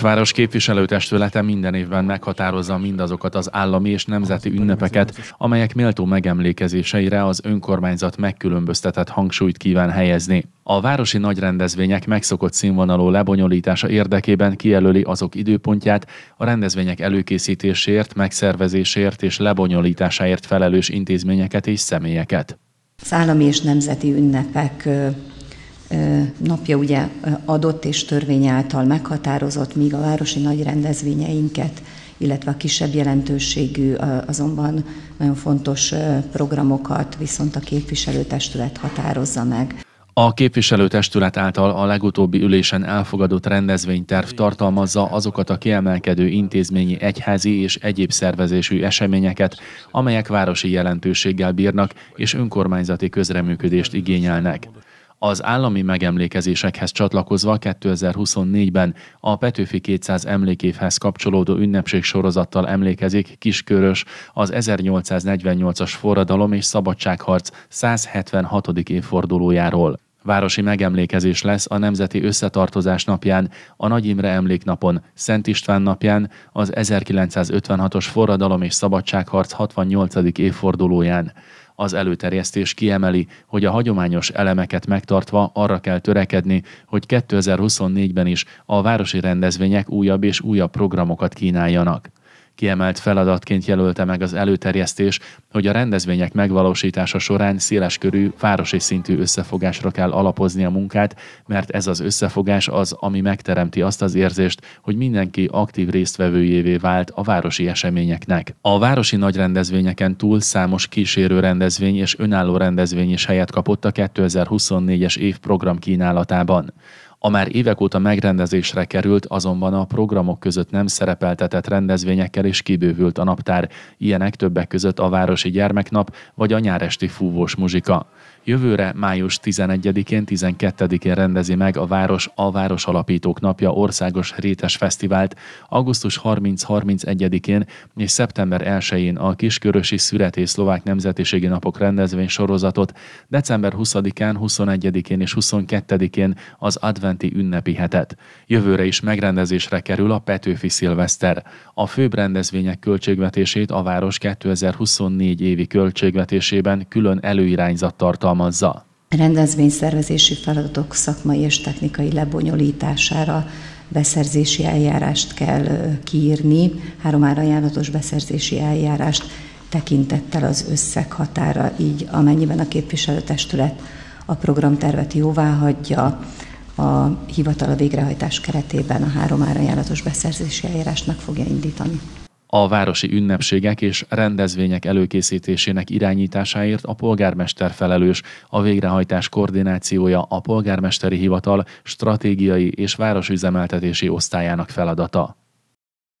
város képviselőtestülete minden évben meghatározza mindazokat az állami és nemzeti ünnepeket, amelyek méltó megemlékezéseire az önkormányzat megkülönböztetett hangsúlyt kíván helyezni. A városi nagyrendezvények megszokott színvonalú lebonyolítása érdekében kijelöli azok időpontját, a rendezvények előkészítésért, megszervezésért és lebonyolításáért felelős intézményeket és személyeket. Az állami és nemzeti ünnepek napja ugye adott és törvény által meghatározott, míg a városi nagy rendezvényeinket, illetve a kisebb jelentőségű, azonban nagyon fontos programokat viszont a képviselőtestület határozza meg. A képviselőtestület által a legutóbbi ülésen elfogadott rendezvényterv tartalmazza azokat a kiemelkedő intézményi, egyházi és egyéb szervezésű eseményeket, amelyek városi jelentőséggel bírnak és önkormányzati közreműködést igényelnek. Az állami megemlékezésekhez csatlakozva 2024-ben a Petőfi 200 emlékévhez kapcsolódó ünnepségsorozattal emlékezik Kiskörös az 1848-as forradalom és szabadságharc 176. évfordulójáról. Városi megemlékezés lesz a Nemzeti Összetartozás napján, a Nagy Imre emléknapon, Szent István napján, az 1956-os forradalom és szabadságharc 68. évfordulóján. Az előterjesztés kiemeli, hogy a hagyományos elemeket megtartva arra kell törekedni, hogy 2024-ben is a városi rendezvények újabb és újabb programokat kínáljanak. Kiemelt feladatként jelölte meg az előterjesztés, hogy a rendezvények megvalósítása során széleskörű, városi szintű összefogásra kell alapozni a munkát, mert ez az összefogás az, ami megteremti azt az érzést, hogy mindenki aktív résztvevőjévé vált a városi eseményeknek. A városi nagy rendezvényeken túl számos kísérő rendezvény és önálló rendezvény is helyet kapott a 2024-es év program kínálatában. A már évek óta megrendezésre került, azonban a programok között nem szerepeltetett rendezvényekkel is kibővült a naptár, ilyenek többek között a Városi Gyermeknap vagy a Nyáresti Fúvós Muzsika. Jövőre, május 11-én, 12-én rendezi meg a Város a Város Alapítók Napja országos rétes fesztivált, augusztus 30-31-én és szeptember 1-én a Kiskörösi Szüreti Szlovák Nemzetiségi Napok rendezvény sorozatot, december 20-án, 21-én és 22-én az Advent szerinti ünnepi hetet. Jövőre is megrendezésre kerül a Petőfi Szilveszter. A főbb rendezvények költségvetését a város 2024 évi költségvetésében külön előirányzat tartalmazza. Rendezvényszervezési feladatok szakmai és technikai lebonyolítására beszerzési eljárást kell kiírni, három árajánlatos beszerzési eljárást tekintettel az összeg határa, így amennyiben a képviselőtestület a programtervet jóvá hagyja, a a végrehajtás keretében a három árajánlatos beszerzési eljárást meg fogja indítani. A városi ünnepségek és rendezvények előkészítésének irányításáért a polgármester felelős, a végrehajtás koordinációja a polgármesteri hivatal stratégiai és városüzemeltetési osztályának feladata.